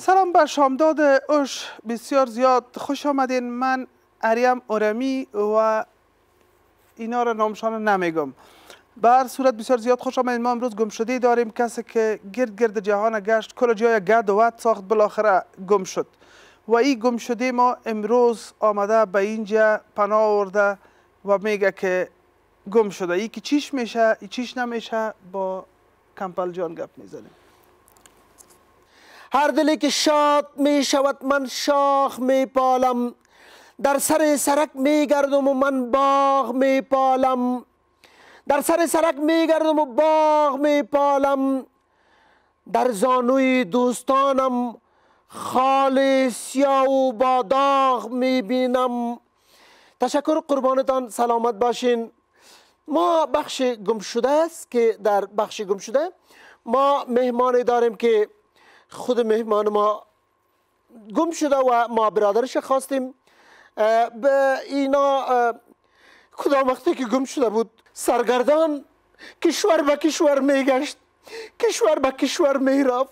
سلام بر شامداد اش بسیار زیاد خوش آمدین من اریم اورمی و اینا را نامشان نمیگم بر صورت بسیار زیاد خوش آمدین ما امروز گم داریم کسی که گرد گرد جهان گشت کل جای گد و ود ساخت بالاخره گم شد و این گم شده ما امروز آمده به اینجا پناه آورده و میگه که گم شده ای که چیش میشه ای چیش نمیشه با کمپل جان گپ میزنیم هر دلی که شاد می شود من شاخ می پالم در سر سرک می گردم و من باغ می پالم در سر سرک می گردم و باغ می پالم در زانوی دوستانم خال سیاه و باداغ می بینم تشکر قربانتان سلامت باشین ما بخش گمشده است که در بخش گمشده ما مهمانی داریم که خود مهمان ما گم شده و ما برادرش خواستیم به اینا کدام وقتی که گم شده بود سرگردان کشور به کشور میگشت کشور به کشور میرفت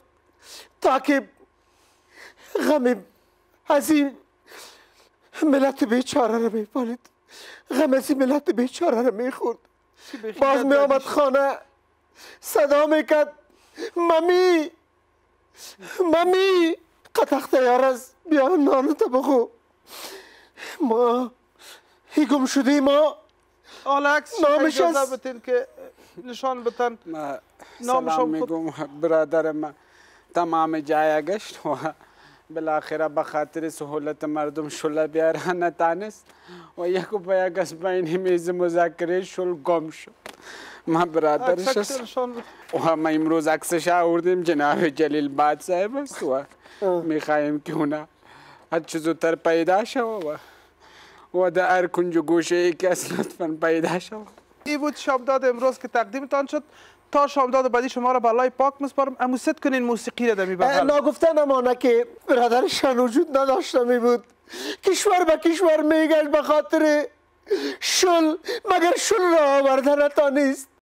تا که غم از این ملت بیچاره رو میپالید غم از این ملت بیچاره رو میخورد باز آمد خانه صدا میکرد ممی مامی، قطخته یارس بیا نان تا بخو ما هی گم شدیم ما آلکس نامش از که نشان بتن ما سلام میگم برادر من تمام جای گشت و بالاخره به خاطر سهولت مردم شله بیاره نتانست و یک گس بین میز مذاکره شل گم شد من برادرش و ما امروز عکسش آوردیم جناب جلیل باد صاحب است و میخوایم که اونا هرچه زودتر پیدا شو و و در ار کنج گوشه ای که اصلا لطفا پیدا شو ای بود شامداد امروز که تقدیمتان شد تا شامداد بعدی شما را به الله پاک مسپارم امو کنین موسیقی را دمی بغل گفته نمانه که برادرشان وجود نداشته می بود کشور به کشور میگشت به خاطر شل مگر شل را آوردن تانیست